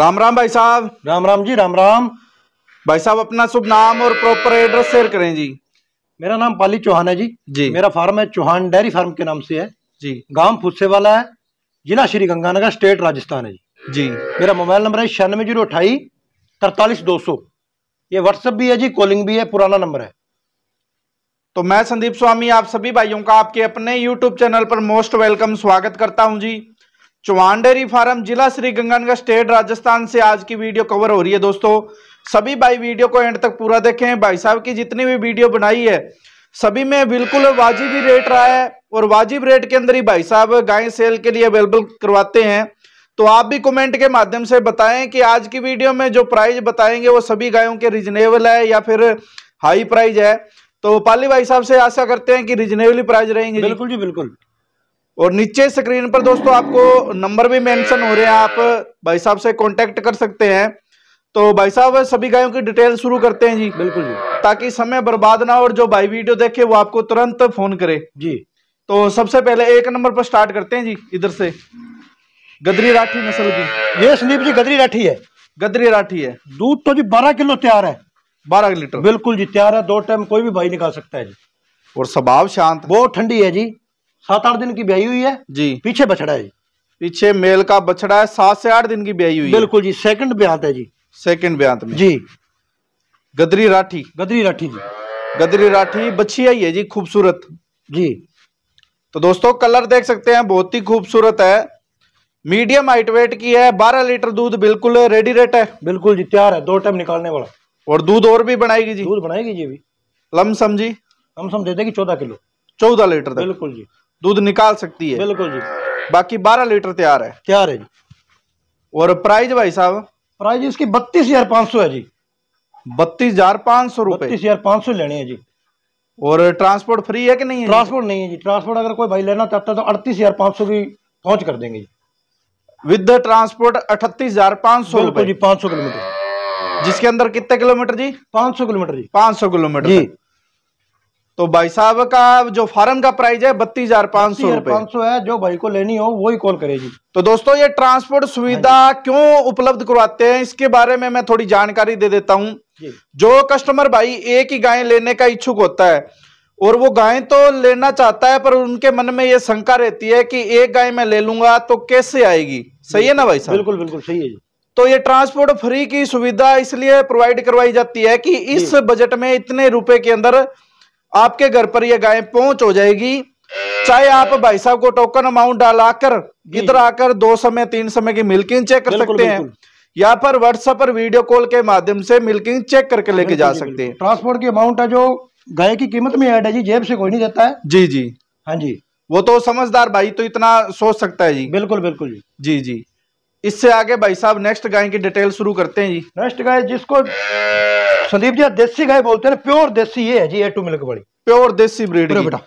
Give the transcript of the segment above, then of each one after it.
राम राम भाई साहब राम राम जी राम राम भाई साहब अपना शुभ नाम और प्रॉपर एड्रेस शेयर करें जी मेरा नाम पाली चौहान है जी जी मेरा फार्म है चौहान डेयरी फार्म के नाम से है जी गांव फुस्से वाला है जिला श्री गंगानगर स्टेट राजस्थान है जी जी मेरा मोबाइल नंबर है छियानवे जीरो अठाई तरतालीस दो सौ ये व्हाट्सअप भी है जी कॉलिंग भी है पुराना नंबर है तो मैं संदीप स्वामी आप सभी भाइयों का आपके अपने यूट्यूब चैनल पर मोस्ट वेलकम स्वागत करता हूँ जी चौंडेरी फार्म जिला श्री गंगानगर स्टेट राजस्थान से आज की वीडियो कवर हो रही है दोस्तों सभी भाई वीडियो को एंड तक पूरा देखें भाई साहब की जितनी भी वीडियो बनाई है सभी में बिल्कुल वाजिब ही रेट रहा है और वाजिब रेट के अंदर ही भाई साहब गाय सेल के लिए अवेलेबल करवाते हैं तो आप भी कमेंट के माध्यम से बताएं कि आज की वीडियो में जो प्राइस बताएंगे वो सभी गायों के रिजनेबल है या फिर हाई प्राइस है तो पाली भाई साहब से आशा करते हैं कि रिजनेबली प्राइस रहेंगे बिल्कुल जी बिल्कुल और नीचे स्क्रीन पर दोस्तों आपको नंबर भी मेंशन हो रहे हैं आप भाई साहब से कांटेक्ट कर सकते हैं तो भाई साहब सभी गायों की डिटेल शुरू करते हैं जी बिल्कुल जी ताकि समय बर्बाद ना हो और जो भाई वीडियो देखे वो आपको तुरंत फोन करे जी तो सबसे पहले एक नंबर पर स्टार्ट करते हैं जी इधर से गदरी राठी नस्ल की ये संदीप जी गदरी राठी है गदरी राठी है दूध तो जी बारह किलो तैयार है बारह लीटर बिल्कुल जी तैयार है दो टाइम कोई भी भाई निकाल सकता है जी और स्वभाव शांत बहुत ठंडी है जी सात आठ दिन की ब्याई हुई है जी पीछे बछड़ा है पीछे मेल का बछड़ा है सात से आठ दिन की ब्याई हुई बिल्कुल जी सेकंड ब्यांत है जी सेकंड ब्यांत में जी गदरी राठी गदरी राठी जी गदरी राठी बछिया ही है जी खूबसूरत जी तो दोस्तों कलर देख सकते हैं बहुत ही खूबसूरत है मीडियम हाइट वेट की है बारह लीटर दूध बिल्कुल रेडी रेट है बिल्कुल जी तैयार है दो टाइम निकालने वाला और दूध और भी बनाएगी जी दूध बनाएगी जी अभी लमसम जी लमसम दे देगी चौदह किलो चौदह लीटर बिल्कुल जी दूध निकाल सकती है बिल्कुल जी बाकी बारह लीटर तैयार है तैयार है जी और प्राइस भाई साहब प्राइस इसकी बत्तीस हजार पाँच सौ है जी बत्तीस हजार पाँच सौ रुपए बत्तीस हजार पाँच सौ लेने हैं जी और ट्रांसपोर्ट फ्री है कि नहीं है ट्रांसपोर्ट नहीं है जी ट्रांसपोर्ट अगर कोई भाई लेना चाहता तो अड़तीस हजार पाँच सौ की पहुँच कर देंगे जी विद ट्रांसपोर्ट अठतीस हजार पाँच सौ रुपए जी पाँच सौ किलोमीटर जिसके अंदर कितने किलोमीटर जी पाँच सौ किलोमीटर जी पाँच सौ किलोमीटर जी तो भाई साहब का जो फॉरन का प्राइस है बत्तीस हजार पांच सौ पांच सौ है जो भाई को लेनी हो वो ही कॉल करेगी तो दोस्तों ये ट्रांसपोर्ट सुविधा हाँ क्यों उपलब्ध करवाते हैं इसके बारे में मैं थोड़ी जानकारी दे देता हूँ जो कस्टमर भाई एक ही गाय लेने का इच्छुक होता है और वो गाय तो लेना चाहता है पर उनके मन में ये शंका रहती है कि एक गाय मैं ले लूंगा तो कैसे आएगी सही है ना भाई साहब बिल्कुल बिल्कुल सही है तो ये ट्रांसपोर्ट फ्री की सुविधा इसलिए प्रोवाइड करवाई जाती है कि इस बजट में इतने रुपए के अंदर आपके घर पर यह गाय पहुंच हो जाएगी चाहे आप भाई साहब को टोकन अमाउंट डालकर इधर आकर दो समय तीन समय की मिल्किंग चेक कर सकते हैं या पर व्हाट्सएप पर वीडियो कॉल के माध्यम से मिल्किंग चेक करके लेके जा सकते हैं ट्रांसपोर्ट की अमाउंट है जो गाय की कीमत में ऐड है जी जेब से कोई नहीं देता है जी जी हाँ जी वो तो समझदार भाई तो इतना सोच सकता है जी बिल्कुल बिल्कुल जी जी जी इससे आगे भाई साहब नेक्स्ट गाय की डिटेल शुरू करते हैं जी नेक्स्ट गाय जिसको संदीप जी देसी गाय बोलते हैं प्योर देसी ये है जी ए टू मिल्क वाली प्योर देसी ब्रीड बेटा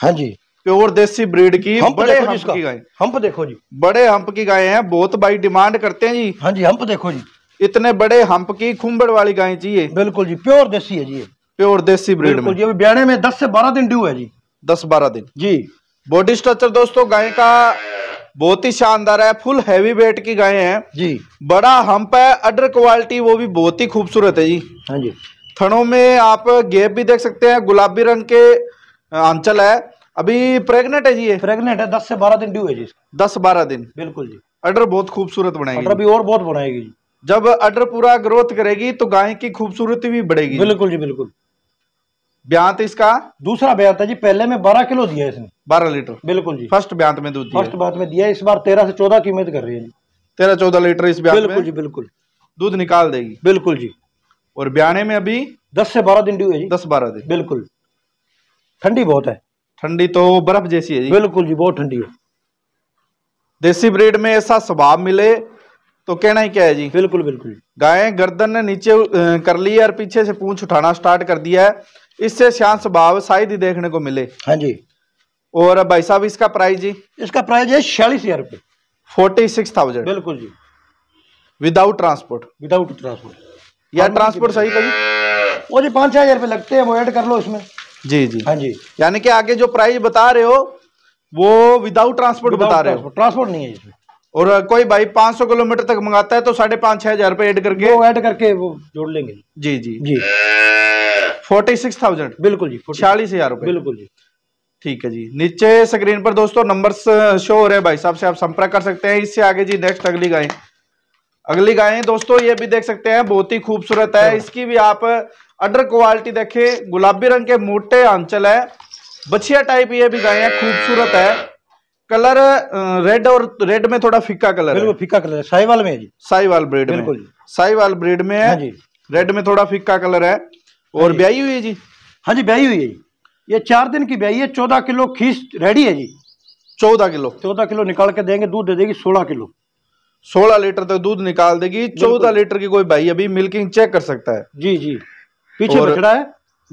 हाँ जी प्योर देसी ब्रीड की हम्प बड़े हम्प की गाय हम्प देखो जी बड़े हम्प की गाय हैं बहुत भाई डिमांड करते हैं जी हाँ जी हम्प देखो जी इतने बड़े हम्प की खुम्बड़ वाली गाय चाहिए बिल्कुल जी प्योर देसी है जी प्योर देसी ब्रीड में जी ब्याने में दस से बारह दिन ड्यू है जी दस बारह दिन जी बॉडी स्ट्रक्चर दोस्तों गाय का बहुत ही शानदार है फुल हैवी वेट की गाय है जी बड़ा हम्प है अडर क्वालिटी वो भी बहुत ही खूबसूरत है जी हाँ जी थनों में आप गेप भी देख सकते हैं गुलाबी रंग के आंचल है अभी प्रेग्नेंट है जी ये प्रेग्नेंट है दस से बारह दिन ड्यू है जी दस बारह दिन बिल्कुल जी अडर बहुत खूबसूरत बनाएगी अभी और बहुत बनाएगी जब अडर पूरा ग्रोथ करेगी तो गाय की खूबसूरती भी बढ़ेगी बिल्कुल जी बिल्कुल ब्यांत इसका दूसरा ब्यांत है जी पहले में बारह किलो दिया इसने बारह लीटर बिल्कुल जी फर्स्ट ब्यांत तो में दूध फर्स्ट ब्यांत में दिया इस बार तेरह से चौदह कीमत कर रही है तेरह चौदह लीटर इस ब्यांत बिल्कुल जी बिल्कुल दूध निकाल देगी बिल्कुल जी और ब्याने में अभी दस से बारह दिन ड्यू है जी दस बारह दिन बिल्कुल ठंडी बहुत है ठंडी तो बर्फ जैसी है जी बिल्कुल जी बहुत ठंडी है देसी ब्रीड में ऐसा स्वभाव मिले तो कहना ही क्या है जी बिल्कुल बिल्कुल गाय गर्दन ने नीचे कर ली है और पीछे से पूंछ उठाना स्टार्ट कर दिया है इससे शांत स्वभाव शायद ही देखने को मिले हाँ जी और भाई साहब इसका प्राइस जी इसका प्राइस है छियालीस हजार रुपये फोर्टी सिक्स थाउजेंड बिल्कुल जी विदाउट ट्रांसपोर्ट विदाउट ट्रांसपोर्ट या ट्रांसपोर्ट सही कही वो जी पांच हजार रुपए लगते हैं वो ऐड कर लो इसमें जी जी हाँ जी यानी कि आगे जो प्राइस बता रहे हो वो विदाउट ट्रांसपोर्ट बता रहे हो ट्रांसपोर्ट नहीं है इसमें और कोई भाई 500 किलोमीटर तक मंगाता है तो साढ़े पांच छह हजार रुपए करके वो ऐड करके वो जोड़ लेंगे जी जी जी फोर्टी सिक्स थाउजेंड बिल्कुल जी छियालीस हजार रुपए बिल्कुल जी ठीक है जी नीचे स्क्रीन पर दोस्तों नंबर शो हो रहे हैं भाई साहब से आप संपर्क कर सकते हैं इससे आगे जी नेक्स्ट अगली गाय अगली गाय दोस्तों ये भी देख सकते हैं बहुत ही खूबसूरत है इसकी भी आप अडर क्वालिटी देखे गुलाबी रंग के मोटे आंचल है बछिया टाइप ये भी गाय खूबसूरत है कलर रेड और रेड में थोड़ा फीका कलर बिल्कुल फीका कलर है साईवाल में है जी साईवाल ब्रीड में साईवाल ब्रीड में हाँ है जी रेड में थोड़ा फीका कलर है हाँ और ब्याई हुई है जी हाँ जी ब्याई हुई है जी ये चार दिन की ब्याई है चौदह किलो खीस रेडी है जी चौदह किलो चौदह किलो निकाल के देंगे दूध दे देगी सोलह किलो सोलह लीटर तक दूध निकाल देगी चौदह लीटर की कोई भाई अभी मिल्किंग चेक कर सकता है जी जी पीछे बछड़ा है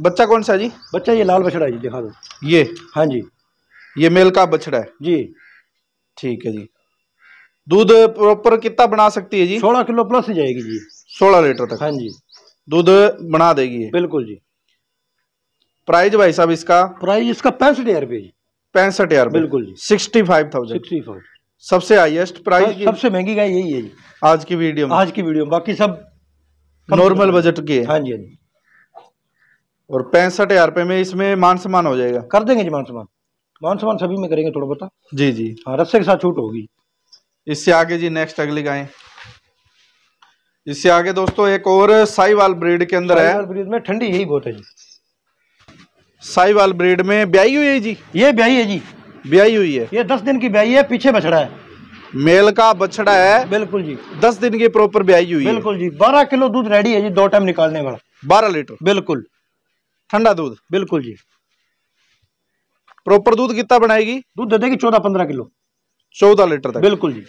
बच्चा कौन सा जी बच्चा ये लाल बछड़ा है जी दिखा दो ये हाँ जी ये मेल का बछड़ा है जी ठीक है जी दूध प्रॉपर कितना बना सकती है जी सोलह किलो प्लस जाएगी जी सोलह लीटर तक हाँ जी दूध बना देगी बिल्कुल जी प्राइस भाई साहब इसका प्राइस इसका पैंसठ हजार रुपये जी पैंसठ हजार बिल्कुल जी sixty five thousand sixty five सबसे हाईएस्ट प्राइस सबसे महंगी गाय यही है जी आज की वीडियो में आज की वीडियो में बाकी सब नॉर्मल बजट की है हाँ जी हाँ जी और पैंसठ हजार रुपये में इसमें मान सम्मान हो जाएगा कर देंगे जी मान सम्मान मान सम्मान सभी में करेंगे थोड़ा बता हाँ? जी जी हाँ रस्से के साथ छूट होगी इससे आगे जी नेक्स्ट अगली गाय इससे आगे दोस्तों एक और साईवाल ब्रीड के अंदर है ब्रीड में ठंडी यही बहुत है जी साईवाल ब्रीड में ब्याई हुई है जी ये ब्याई है जी ब्याई हुई है ये दस दिन की ब्याई है पीछे बछड़ा है मेल का बछड़ा है बिल्कुल जी दस दिन की प्रॉपर ब्याई हुई बिल्कुल जी बारह किलो दूध रेडी है जी दो टाइम निकालने वाला बारह लीटर बिल्कुल ठंडा दूध बिल्कुल जी प्रोपर दूध कितना बनाएगी दूध दे देगी चौदह पंद्रह किलो चौदह लीटर तक बिल्कुल जी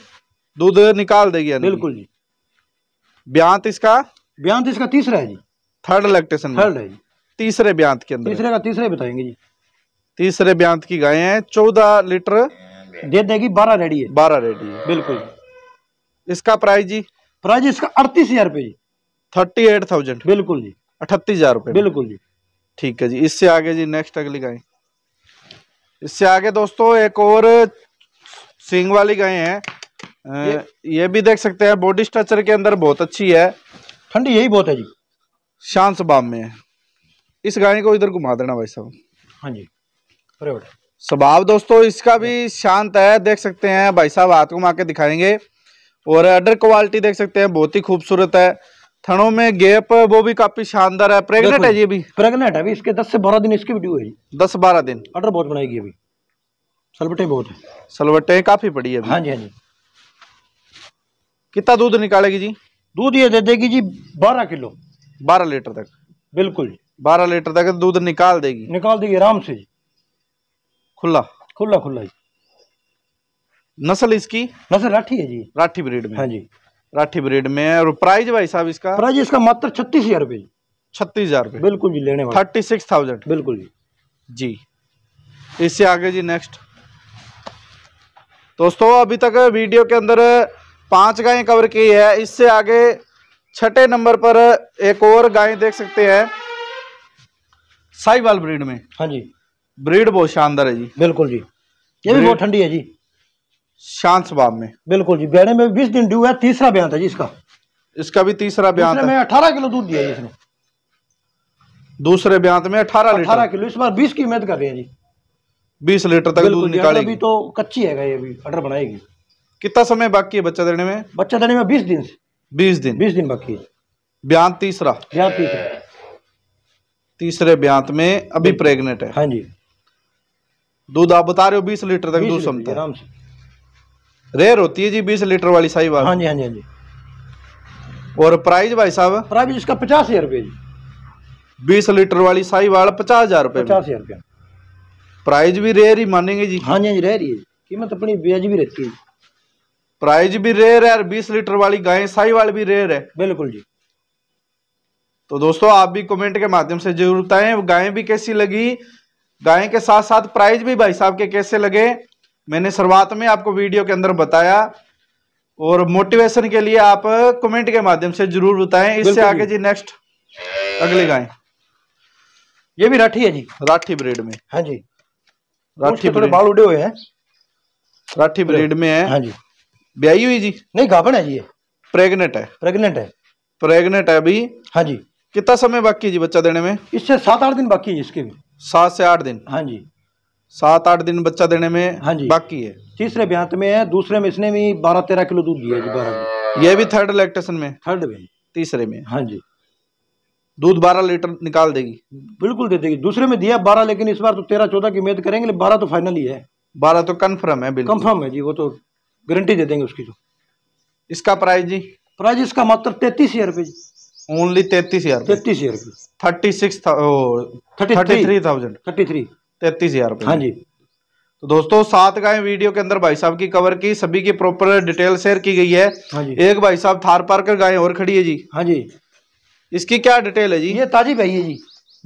दूध निकाल देगी बिल्कुल जी ब्यांत इसका ब्यांत इसका तीसरा है जी थर्ड लैक्टेशन थर्ड है तीसरे ब्यांत के अंदर तीसरे का तीसरे बताएंगे जी तीसरे ब्यांत की गाय है चौदह लीटर दे देगी बारह रेडी है बारह रेडी है बिल्कुल इसका प्राइस जी प्राइस इसका अड़तीस हजार रुपये जी थर्टी एट थाउजेंड बिल्कुल जी अठतीस हजार रुपये बिल्कुल जी ठीक है जी इससे आगे जी नेक्स्ट अगली गाय इससे आगे दोस्तों एक और सिंग वाली गाय है ये, ये भी देख सकते हैं बॉडी स्ट्रक्चर के अंदर बहुत अच्छी है ठंडी यही बहुत है जी शांत स्वभाव में इस गाय को इधर घुमा देना भाई साहब हाँ जी अरे स्वभाव दोस्तों इसका भी शांत है देख सकते हैं भाई साहब हाथ घुमा के दिखाएंगे और अडर क्वालिटी देख सकते हैं बहुत ही खूबसूरत है थनों में गैप वो भी काफी शानदार है प्रेग्नेंट है ये भी प्रेग्नेंट है अभी इसके दस से बारह दिन इसकी वीडियो ड्यू है दस बारह दिन ऑर्डर बहुत बनाएगी अभी सलवटे बहुत है सलवटे काफी पड़ी है हाँ जी हाँ जी कितना दूध निकालेगी जी दूध ये दे देगी जी बारह किलो बारह लीटर तक बिल्कुल बारह लीटर तक दूध निकाल देगी निकाल देगी आराम से जी खुला खुला खुला जी नस्ल इसकी नस्ल राठी है जी राठी ब्रीड में हाँ जी राठी ब्रीड में और प्राइस भाई साहब इसका प्राइस इसका मात्र छत्तीस हजार रुपये छत्तीस हजार रुपये बिल्कुल जी लेने थर्टी सिक्स थाउजेंड बिल्कुल जी जी इससे आगे जी नेक्स्ट दोस्तों अभी तक वीडियो के अंदर पांच गायें कवर की है इससे आगे छठे नंबर पर एक और गाय देख सकते हैं साहिवाल ब्रीड में हाँ जी ब्रीड बहुत शानदार है जी बिल्कुल जी ये भी बहुत ठंडी है जी शांत स्वभाव में बिल्कुल जी बयाने में बीस दिन ड्यू है तीसरा बयान था जी इसका इसका भी तीसरा बयान में अठारह किलो दूध दिया इसने दूसरे बयान तो में अठारह अठारह किलो इस बार बीस की उम्मीद कर रहे हैं जी बीस लीटर तक दूध निकालेगी अभी तो कच्ची है ये अभी अडर बनाएगी कितना समय बाकी है बच्चा देने में बच्चा देने में बीस दिन बीस दिन बीस दिन बाकी है बयान तीसरा बयान तीसरा तीसरे बयान तो में अभी प्रेग्नेंट है हाँ जी दूध आप बता रहे हो बीस लीटर तक दूध समझते आराम से रेयर होती है जी बीस लीटर वाली साहिब हाँ जी हाँ जी हाँ जी और प्राइस भाई साहब प्राइस इसका पचास हजार रुपये जी बीस लीटर वाली साहिवाल पचास हजार रुपये पचास हजार रुपये प्राइज भी रेयर ही मानेंगे जी हाँ जी हाँ रेयर ही है कीमत अपनी ब्याज भी रहती है प्राइज भी रेयर है और बीस लीटर वाली गाय साई साहिवाल भी रेयर है बिल्कुल जी तो दोस्तों आप भी कमेंट के माध्यम से जरूर बताएं गायें भी कैसी लगी गायें के साथ साथ प्राइस भी भाई साहब के कैसे लगे मैंने शुरुआत में आपको वीडियो के अंदर बताया और मोटिवेशन के लिए आप कमेंट के माध्यम से जरूर बताएं इससे आगे जी नेक्स्ट अगले गाय ये भी राठी है जी राठी ब्रेड में हाँ जी राठी ब्रीड बाल उड़े हुए हैं राठी ब्रेड में है हाँ जी ब्याई हुई जी नहीं गाभण है जी ये प्रेग्नेंट है प्रेग्नेंट है प्रेग्नेंट है अभी हाँ जी कितना समय बाकी है जी बच्चा देने में इससे सात आठ दिन बाकी है इसके भी सात से आठ दिन हाँ जी सात आठ दिन बच्चा देने में हाँ जी बाकी है तीसरे ब्यांत में है दूसरे में इसने भी बारह तेरह किलो दूध दिया जी बारह ये भी थर्ड लैक्टेशन में थर्ड में तीसरे में हाँ जी दूध बारह लीटर निकाल देगी बिल्कुल दे देगी दूसरे में दिया बारह लेकिन इस बार तो तेरह चौदह की उम्मीद करेंगे बारह तो फाइनल ही है बारह तो कन्फर्म है कन्फर्म है जी वो तो गारंटी दे देंगे उसकी तो इसका प्राइस जी प्राइस इसका मात्र तैतीस हजार रुपये ओनली तैतीस हजार तैतीस हजार रुपये thirty six thirty three thousand thirty three तैतीस हजार रुपये हाँ जी तो दोस्तों सात गाय वीडियो के अंदर भाई साहब की कवर की सभी की प्रॉपर डिटेल शेयर की गई है हाँ जी एक भाई साहब थार पार्कर गाय और खड़ी है जी हाँ जी इसकी क्या डिटेल है जी ये ताजी ब्याई है जी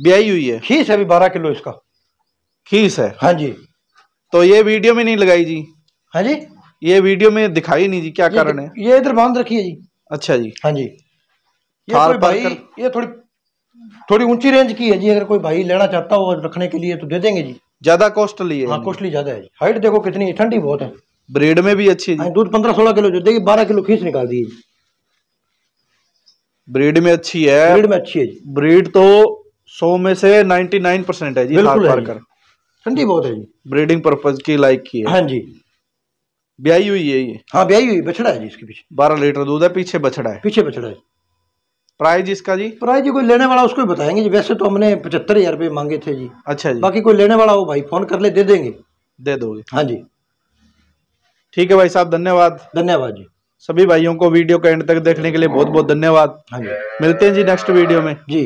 ब्याई हुई है खीस है अभी बारह किलो इसका खीस है हाँ जी तो ये वीडियो में नहीं लगाई जी हाँ जी ये वीडियो में दिखाई नहीं जी क्या कारण है ये इधर बांध रखी है जी अच्छा जी हाँ जी ये भाई ये थोड़ी थोड़ी ऊंची रेंज की है जी अगर कोई भाई लेना चाहता हो रखने के लिए तो दे देंगे जी ज्यादा कॉस्टली है हाँ कॉस्टली ज्यादा है हाइट देखो कितनी है ठंडी बहुत है ब्रेड में भी अच्छी है हाँ, दूध पंद्रह सोलह किलो जो देगी बारह किलो खींच निकाल दी ब्रेड में अच्छी है ब्रेड में अच्छी है ब्रेड तो सौ में से नाइन्टी नाइन परसेंट है जी बिल्कुल ठंडी बहुत है जी ब्रीडिंग पर्पज की लाइक की है हाँ जी ब्याई हुई है ये हाँ ब्याई हुई बछड़ा है जी इसके पीछे बारह लीटर दूध है पीछे बछड़ा है पीछे बछड़ा है प्राइज इसका जी प्राइज कोई लेने वाला उसको बताएंगे जी वैसे तो हमने पचहत्तर हजार रुपये मांगे थे जी अच्छा जी बाकी कोई लेने वाला हो भाई फोन कर ले दे देंगे दे दोगे हाँ जी ठीक है भाई साहब धन्यवाद धन्यवाद जी सभी भाइयों को वीडियो के एंड तक देखने के लिए बहुत बहुत धन्यवाद हाँ जी मिलते हैं जी नेक्स्ट वीडियो में जी